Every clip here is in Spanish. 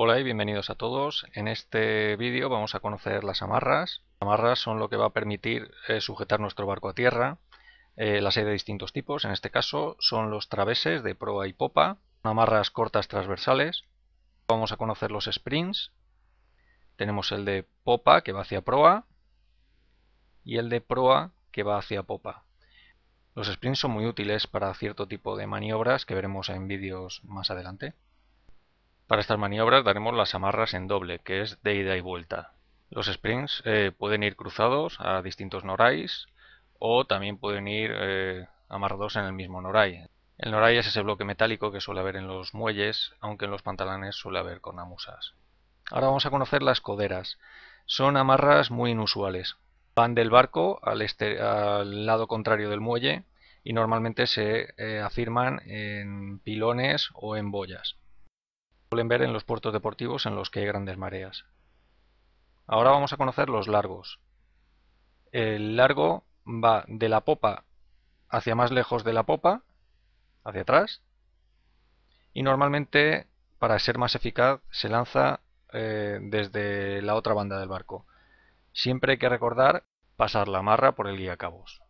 Hola y bienvenidos a todos. En este vídeo vamos a conocer las amarras. Las amarras son lo que va a permitir eh, sujetar nuestro barco a tierra. Eh, las hay de distintos tipos, en este caso son los traveses de proa y popa, amarras cortas transversales. Vamos a conocer los sprints. Tenemos el de popa que va hacia proa y el de proa que va hacia popa. Los sprints son muy útiles para cierto tipo de maniobras que veremos en vídeos más adelante. Para estas maniobras daremos las amarras en doble, que es de ida y vuelta. Los springs eh, pueden ir cruzados a distintos norais o también pueden ir eh, amarrados en el mismo norai. El norai es ese bloque metálico que suele haber en los muelles, aunque en los pantalones suele haber cornamusas. Ahora vamos a conocer las coderas. Son amarras muy inusuales. Van del barco al, este, lado contrario del muelle y normalmente se eh, afirman en pilones o en boyas suelen ver en los puertos deportivos en los que hay grandes mareas. Ahora vamos a conocer los largos. El largo va de la popa hacia más lejos de la popa, hacia atrás, y normalmente para ser más eficaz se lanza eh, desde la otra banda del barco. Siempre hay que recordar pasar la amarra por el guía cabos.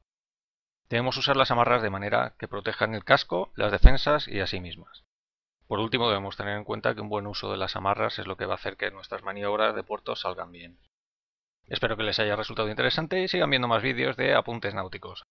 Debemos usar las amarras de manera que protejan el casco, las defensas y a sí mismas. Por último, debemos tener en cuenta que un buen uso de las amarras es lo que va a hacer que nuestras maniobras de puerto salgan bien. Espero que les haya resultado interesante y sigan viendo más vídeos de apuntes náuticos.